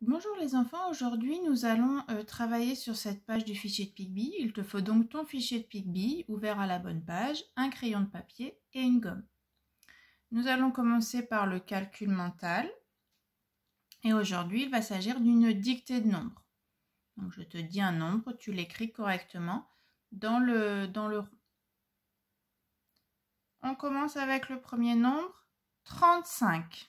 bonjour les enfants, aujourd'hui nous allons euh, travailler sur cette page du fichier de Pigby. Il te faut donc ton fichier de Pigby ouvert à la bonne page, un crayon de papier et une gomme. Nous allons commencer par le calcul mental et aujourd'hui il va s'agir d'une dictée de nombres. je te dis un nombre, tu l'écris correctement dans le, dans le rond. On commence avec le premier nombre, 35.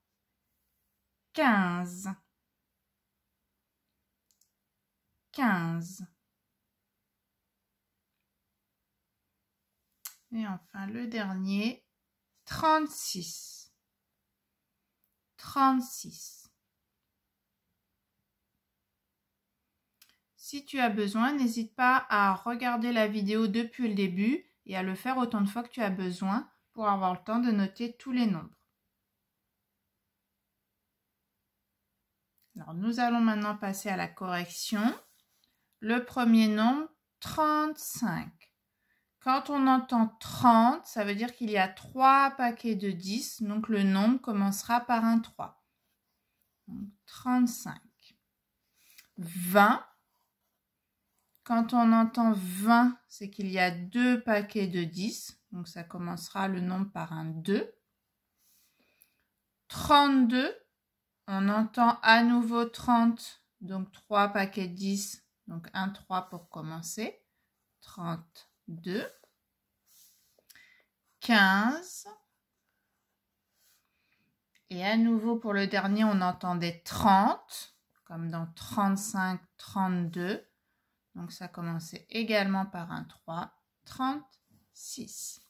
15 15 Et enfin, le dernier, 36, 36. Si tu as besoin, n'hésite pas à regarder la vidéo depuis le début et à le faire autant de fois que tu as besoin pour avoir le temps de noter tous les nombres. Alors, nous allons maintenant passer à la correction. Le premier nombre, 35. Quand on entend 30, ça veut dire qu'il y a 3 paquets de 10, donc le nombre commencera par un 3. Donc, 35. 20. Quand on entend 20, c'est qu'il y a 2 paquets de 10, donc ça commencera le nombre par un 2. 32, on entend à nouveau 30, donc 3 paquets 10, donc 1, 3 pour commencer. 32, 15. Et à nouveau pour le dernier, on entendait 30, comme dans 35, 32. Donc ça commençait également par un 3, 36.